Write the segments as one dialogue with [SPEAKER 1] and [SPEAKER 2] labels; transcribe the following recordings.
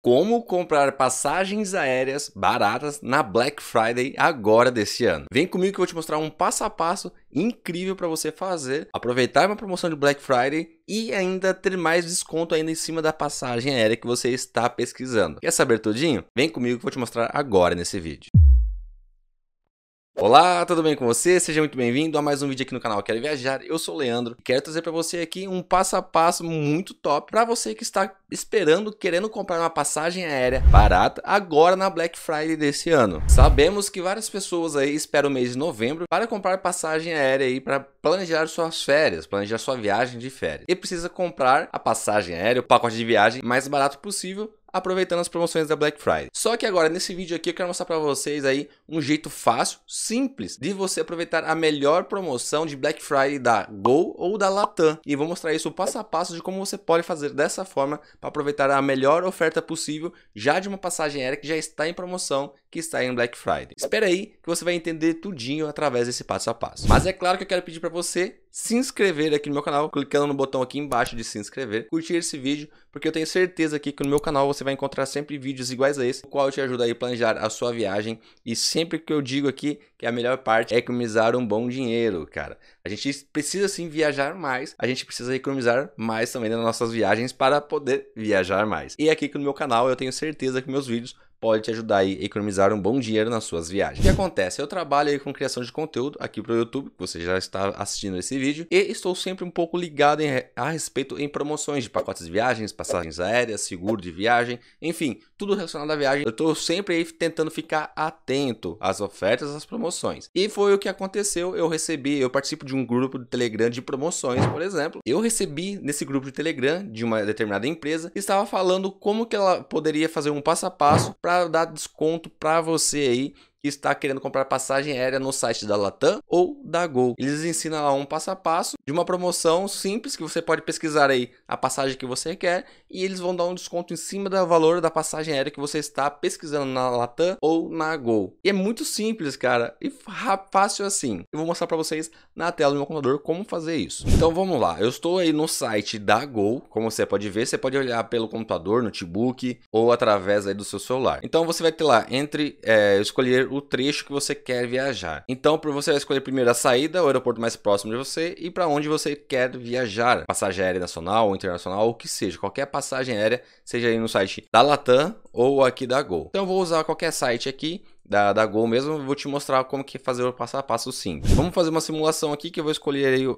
[SPEAKER 1] Como comprar passagens aéreas baratas na Black Friday agora desse ano? Vem comigo que eu vou te mostrar um passo a passo incrível para você fazer, aproveitar uma promoção de Black Friday e ainda ter mais desconto ainda em cima da passagem aérea que você está pesquisando. Quer saber tudinho? Vem comigo que eu vou te mostrar agora nesse vídeo. Olá, tudo bem com você? Seja muito bem-vindo a mais um vídeo aqui no canal Quero Viajar. Eu sou o Leandro e quero trazer para você aqui um passo a passo muito top para você que está esperando, querendo comprar uma passagem aérea barata agora na Black Friday desse ano. Sabemos que várias pessoas aí esperam o mês de novembro para comprar passagem aérea aí para planejar suas férias, planejar sua viagem de férias. E precisa comprar a passagem aérea, o pacote de viagem mais barato possível aproveitando as promoções da Black Friday. Só que agora, nesse vídeo aqui, eu quero mostrar para vocês aí um jeito fácil, simples, de você aproveitar a melhor promoção de Black Friday da Gol ou da Latam. E vou mostrar isso passo a passo de como você pode fazer dessa forma para aproveitar a melhor oferta possível, já de uma passagem aérea que já está em promoção, que está em Black Friday. Espera aí que você vai entender tudinho através desse passo a passo. Mas é claro que eu quero pedir para você se inscrever aqui no meu canal, clicando no botão aqui embaixo de se inscrever, curtir esse vídeo, porque eu tenho certeza aqui que no meu canal você vai encontrar sempre vídeos iguais a esse, o qual te ajuda a planejar a sua viagem. E sempre que eu digo aqui que a melhor parte é economizar um bom dinheiro, cara. A gente precisa sim viajar mais, a gente precisa economizar mais também nas nossas viagens para poder viajar mais. E aqui no meu canal eu tenho certeza que meus vídeos pode te ajudar a economizar um bom dinheiro nas suas viagens. O que acontece? Eu trabalho aí com criação de conteúdo aqui para o YouTube, você já está assistindo esse vídeo, e estou sempre um pouco ligado em, a respeito em promoções de pacotes de viagens, passagens aéreas, seguro de viagem, enfim, tudo relacionado à viagem. Eu estou sempre aí tentando ficar atento às ofertas, às promoções. E foi o que aconteceu, eu recebi, eu participo de um grupo de Telegram de promoções, por exemplo, eu recebi nesse grupo de Telegram de uma determinada empresa, estava falando como que ela poderia fazer um passo a passo para dar desconto para você aí está querendo comprar passagem aérea no site da Latam ou da Gol. Eles ensinam lá um passo a passo de uma promoção simples que você pode pesquisar aí a passagem que você quer e eles vão dar um desconto em cima do valor da passagem aérea que você está pesquisando na Latam ou na Gol. E é muito simples, cara, e fácil assim. Eu vou mostrar para vocês na tela do meu computador como fazer isso. Então vamos lá. Eu estou aí no site da Gol, como você pode ver, você pode olhar pelo computador, notebook ou através aí do seu celular. Então você vai ter lá entre é, escolher o o trecho que você quer viajar. Então, você vai escolher primeiro a saída, o aeroporto mais próximo de você e para onde você quer viajar. Passagem aérea nacional ou internacional, ou o que seja, qualquer passagem aérea, seja aí no site da Latam ou aqui da Gol. Então, eu vou usar qualquer site aqui da, da Gol mesmo, eu vou te mostrar como que é fazer o passo a passo simples Vamos fazer uma simulação aqui que eu vou escolher aí, uh,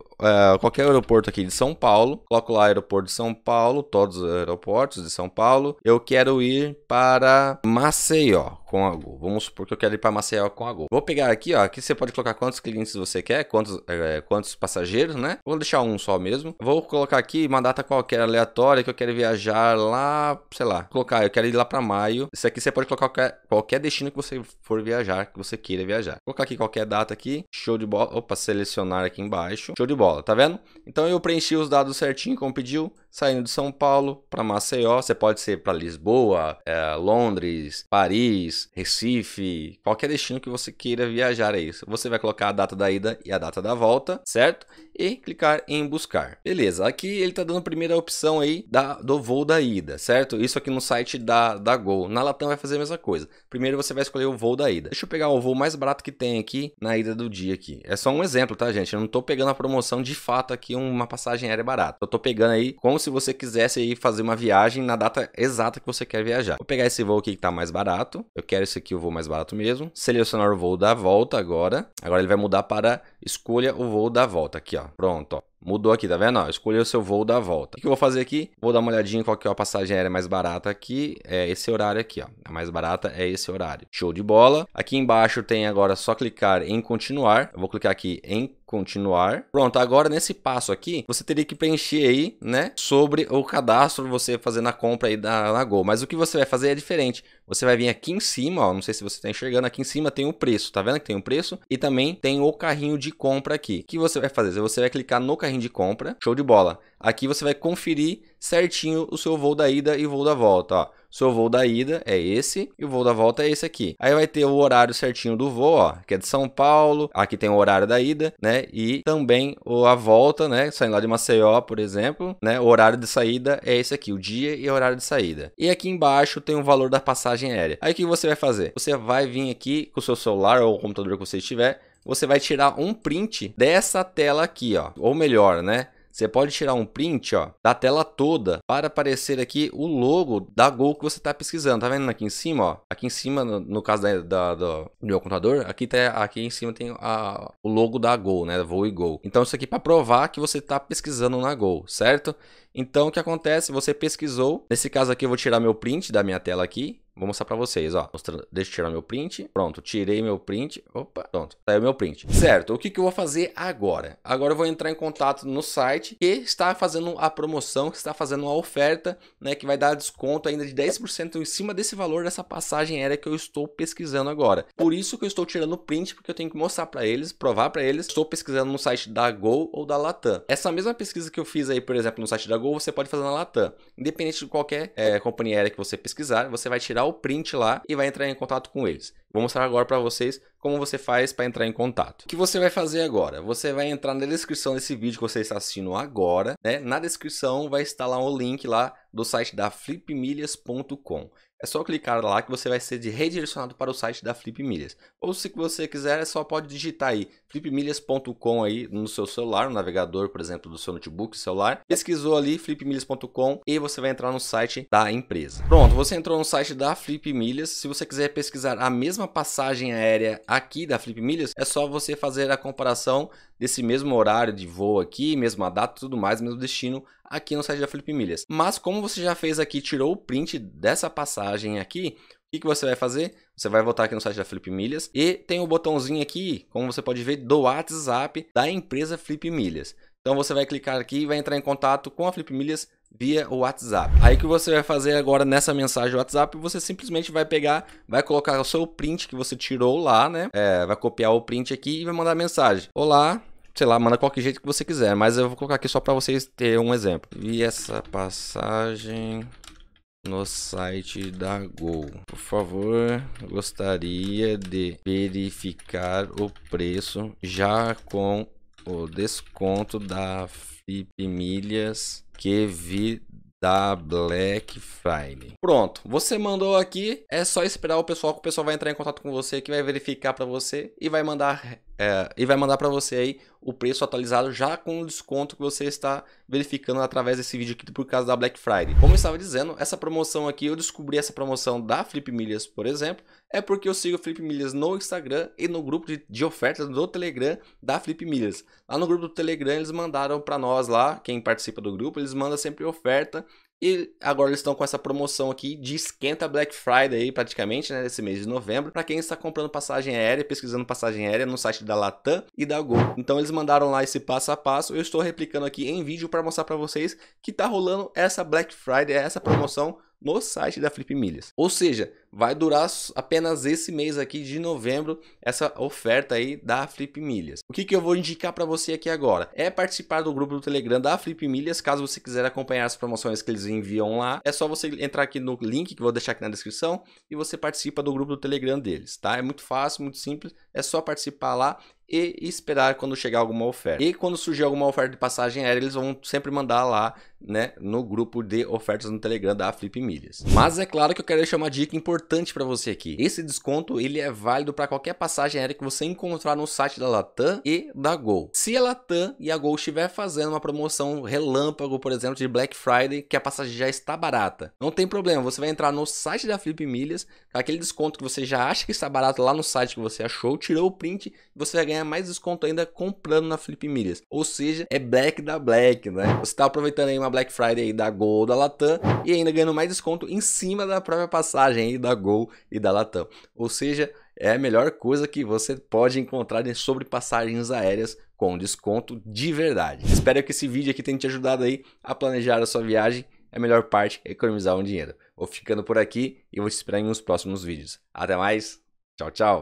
[SPEAKER 1] qualquer aeroporto aqui de São Paulo. Coloco lá aeroporto de São Paulo, todos os aeroportos de São Paulo. Eu quero ir para Maceió com a Gol. Vamos supor que eu quero ir para Maceió com a Gol. Vou pegar aqui, ó, aqui você pode colocar quantos clientes você quer, quantos, é, quantos passageiros, né? Vou deixar um só mesmo. Vou colocar aqui uma data qualquer aleatória que eu quero viajar lá, sei lá, colocar, eu quero ir lá para maio. Isso aqui você pode colocar qualquer, qualquer destino que você for viajar, que você queira viajar. Vou colocar aqui qualquer data aqui, show de bola. Opa, selecionar aqui embaixo, show de bola, tá vendo? Então eu preenchi os dados certinho como pediu, saindo de São Paulo para Maceió, você pode ser para Lisboa, é, Londres, Paris, Recife, qualquer destino que você queira viajar é isso. Você vai colocar a data da ida e a data da volta, certo? E clicar em buscar. Beleza, aqui ele está dando a primeira opção aí da, do voo da ida, certo? Isso aqui no site da, da Gol. Na Latam vai fazer a mesma coisa. Primeiro você vai escolher o voo da ida. Deixa eu pegar o voo mais barato que tem aqui na ida do dia aqui. É só um exemplo, tá, gente? Eu não estou pegando a promoção de fato aqui uma passagem aérea barata. Eu estou pegando aí com se você quisesse aí fazer uma viagem na data exata que você quer viajar. Vou pegar esse voo aqui que está mais barato. Eu quero esse aqui, o voo mais barato mesmo. Selecionar o voo da volta agora. Agora ele vai mudar para escolha o voo da volta aqui, ó. Pronto, ó. Mudou aqui, tá vendo? Ó, escolheu seu voo da volta. O que eu vou fazer aqui? Vou dar uma olhadinha qual que é a passagem aérea mais barata aqui. É esse horário aqui, ó. A mais barata é esse horário. Show de bola. Aqui embaixo tem agora só clicar em continuar. Eu vou clicar aqui em continuar. Pronto, agora nesse passo aqui, você teria que preencher aí, né, sobre o cadastro você fazendo a compra aí da, da Gol. Mas o que você vai fazer é diferente. Você vai vir aqui em cima, ó, não sei se você está enxergando, aqui em cima tem o preço, tá vendo que tem o preço? E também tem o carrinho de compra aqui. O que você vai fazer? Você vai clicar no carrinho carrinho de compra, show de bola. Aqui você vai conferir certinho o seu voo da ida e o voo da volta, ó. Seu voo da ida é esse e o voo da volta é esse aqui. Aí vai ter o horário certinho do voo, ó, que é de São Paulo. Aqui tem o horário da ida, né? E também a volta, né? Saindo lá de Maceió, por exemplo, né? O horário de saída é esse aqui, o dia e o horário de saída. E aqui embaixo tem o valor da passagem aérea. Aí o que você vai fazer? Você vai vir aqui com o seu celular ou o computador que você estiver você vai tirar um print dessa tela aqui, ó. Ou melhor, né? Você pode tirar um print ó, da tela toda para aparecer aqui o logo da Gol que você está pesquisando. Tá vendo aqui em cima? Ó? Aqui em cima, no, no caso da, da, do meu computador, aqui, tá, aqui em cima tem a, o logo da Gol, né? Voo e Gol. Então isso aqui é para provar que você está pesquisando na Gol, certo? Então o que acontece? Você pesquisou. Nesse caso aqui eu vou tirar meu print da minha tela aqui. Vou mostrar para vocês, ó. Mostrando, deixa eu tirar meu print. Pronto, tirei meu print. Opa, pronto, saiu meu print. Certo, o que, que eu vou fazer agora? Agora eu vou entrar em contato no site que está fazendo a promoção, que está fazendo a oferta, né? Que vai dar desconto ainda de 10% em cima desse valor dessa passagem aérea que eu estou pesquisando agora. Por isso que eu estou tirando o print, porque eu tenho que mostrar para eles, provar para eles. Estou pesquisando no site da Gol ou da Latam. Essa mesma pesquisa que eu fiz aí, por exemplo, no site da Gol, você pode fazer na Latam. Independente de qualquer é, companhia aérea que você pesquisar, você vai tirar o o print lá e vai entrar em contato com eles. Vou mostrar agora para vocês como você faz para entrar em contato. O que você vai fazer agora? Você vai entrar na descrição desse vídeo que você está assistindo agora, né? Na descrição vai estar lá o um link lá do site da flipmilhas.com. É só clicar lá que você vai ser redirecionado para o site da Flip Milhas. Ou se você quiser, é só pode digitar aí flipmilhas.com aí no seu celular, no navegador, por exemplo, do seu notebook, celular. Pesquisou ali flipmilhas.com e você vai entrar no site da empresa. Pronto, você entrou no site da Flip Milhas. Se você quiser pesquisar a mesma passagem aérea aqui da Flip Milhas, é só você fazer a comparação desse mesmo horário de voo aqui, mesma data, tudo mais, mesmo destino aqui no site da Felipe Milhas. Mas como você já fez aqui, tirou o print dessa passagem aqui, o que, que você vai fazer? Você vai voltar aqui no site da Flip Milhas e tem o um botãozinho aqui, como você pode ver, do WhatsApp da empresa Flip Milhas. Então você vai clicar aqui e vai entrar em contato com a Flip Milhas via WhatsApp. Aí o que você vai fazer agora nessa mensagem WhatsApp, você simplesmente vai pegar, vai colocar o seu print que você tirou lá, né? É, vai copiar o print aqui e vai mandar mensagem. Olá, sei lá, manda qualquer jeito que você quiser, mas eu vou colocar aqui só para vocês terem um exemplo. Vi essa passagem no site da Gol. Por favor, gostaria de verificar o preço já com o desconto da Flip Milhas que vi da Black Friday. Pronto, você mandou aqui, é só esperar o pessoal que o pessoal vai entrar em contato com você, que vai verificar para você e vai mandar é, e vai mandar para você aí o preço atualizado já com o desconto que você está verificando através desse vídeo aqui por causa da Black Friday. Como eu estava dizendo, essa promoção aqui, eu descobri essa promoção da Flip Milhas, por exemplo, é porque eu sigo Flip Milhas no Instagram e no grupo de, de ofertas do Telegram da Flip Milhas. Lá no grupo do Telegram eles mandaram para nós lá, quem participa do grupo, eles mandam sempre oferta e agora eles estão com essa promoção aqui de esquenta Black Friday praticamente, né, desse mês de novembro, para quem está comprando passagem aérea, pesquisando passagem aérea no site da Latam e da Gol. Então eles mandaram lá esse passo a passo, eu estou replicando aqui em vídeo para mostrar para vocês que tá rolando essa Black Friday, essa promoção no site da Flip Milhas. Ou seja, vai durar apenas esse mês aqui de novembro essa oferta aí da Flip Milhas. O que, que eu vou indicar para você aqui agora é participar do grupo do Telegram da Flip Milhas, caso você quiser acompanhar as promoções que eles enviam lá. É só você entrar aqui no link que eu vou deixar aqui na descrição e você participa do grupo do Telegram deles, tá? É muito fácil, muito simples, é só participar lá e esperar quando chegar alguma oferta. E quando surgir alguma oferta de passagem aérea, eles vão sempre mandar lá, né, no grupo de ofertas no Telegram da Flip Milhas. Mas é claro que eu quero deixar uma dica importante para você aqui. Esse desconto, ele é válido para qualquer passagem aérea que você encontrar no site da Latam e da Gol. Se a Latam e a Gol estiver fazendo uma promoção relâmpago, por exemplo, de Black Friday, que a passagem já está barata, não tem problema, você vai entrar no site da Flip Milhas, aquele desconto que você já acha que está barato lá no site que você achou, tirou o print, você vai ganhar ganhar mais desconto ainda comprando na Flip Milhas. Ou seja, é Black da Black, né? Você está aproveitando aí uma Black Friday aí da Gol da Latam e ainda ganhando mais desconto em cima da própria passagem aí da Gol e da Latam. Ou seja, é a melhor coisa que você pode encontrar sobre passagens aéreas com desconto de verdade. Espero que esse vídeo aqui tenha te ajudado aí a planejar a sua viagem. A melhor parte é economizar um dinheiro. Vou ficando por aqui e vou te esperar em uns próximos vídeos. Até mais, tchau, tchau!